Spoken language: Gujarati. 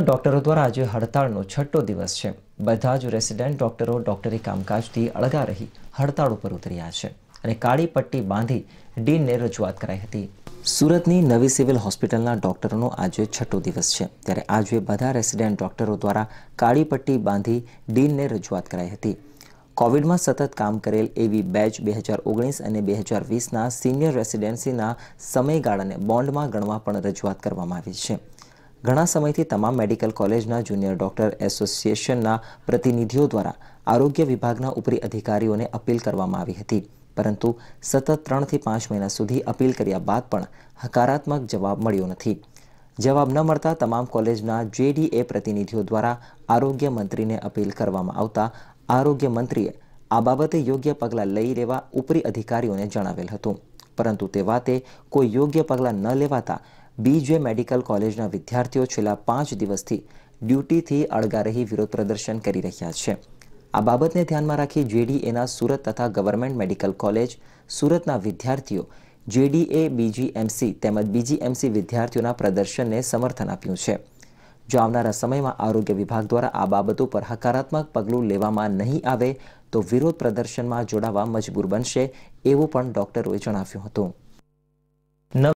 ડોક્ટરો દ્વારા આજે હડતાળનો છઠ્ઠો દિવસ છે બધા જ રેસિડેન્ટ ડોક્ટરો ડોક્ટરી કામકાજથી અળગા રહી હડતાળ ઉપર ઉતર્યા છે અને કાળી પટ્ટી બાંધી ડીનને રજૂઆત કરાઈ હતી સુરતની નવી સિવિલ હોસ્પિટલના ડોક્ટરોનો આજે છઠ્ઠો દિવસ છે ત્યારે આજે બધા રેસિડેન્ટ ડોક્ટરો દ્વારા કાળી પટ્ટી બાંધી ડીનને રજૂઆત કરાઈ હતી કોવિડમાં સતત કામ કરેલ એવી બેચ બે હજાર ઓગણીસ અને બે હજાર વીસના સિનિયર રેસિડેન્સીના સમયગાળાને બોન્ડમાં ગણવા પણ રજૂઆત કરવામાં આવી છે ઘણા સમયથી તમામ મેડિકલ કોલેજના જુનિયર ડોક્ટર એસોસિએશનના પ્રતિનિધિઓ દ્વારા આરોગ્ય વિભાગના ઉપરી અધિકારીઓને અપીલ કરવામાં આવી હતી પરંતુ સતત ત્રણથી પાંચ મહિના સુધી અપીલ કર્યા બાદ પણ હકારાત્મક જવાબ મળ્યો નથી જવાબ ન મળતા તમામ કોલેજના જેડીએ પ્રતિનિધિઓ દ્વારા આરોગ્ય મંત્રીને અપીલ કરવામાં આવતા આરોગ્ય મંત્રીએ આ બાબતે યોગ્ય પગલાં લઈ લેવા ઉપરી અધિકારીઓને જણાવેલ હતું પરંતુ તે વાતે કોઈ યોગ્ય પગલાં ન લેવાતા બીજે મેડિકલ કોલેજના વિદ્યાર્થીઓ છેલ્લા પાંચ દિવસથી ડ્યુટીથી અળગા રહી વિરોધ પ્રદર્શન કરી રહ્યા છે આ બાબતને ધ્યાનમાં રાખી જેડીએના સુરત તથા ગવર્મેન્ટ મેડિકલ કોલેજ સુરતના વિદ્યાર્થીઓ જેડીએ બીજીએમસી તેમજ બીજીએમસી વિદ્યાર્થીઓના પ્રદર્શનને સમર્થન આપ્યું છે જો આવનારા સમયમાં આરોગ્ય વિભાગ દ્વારા આ બાબત ઉપર હકારાત્મક પગલું લેવામાં નહીં આવે તો વિરોધ પ્રદર્શનમાં જોડાવા મજબૂર બનશે એવું પણ ડોક્ટરોએ જણાવ્યું હતું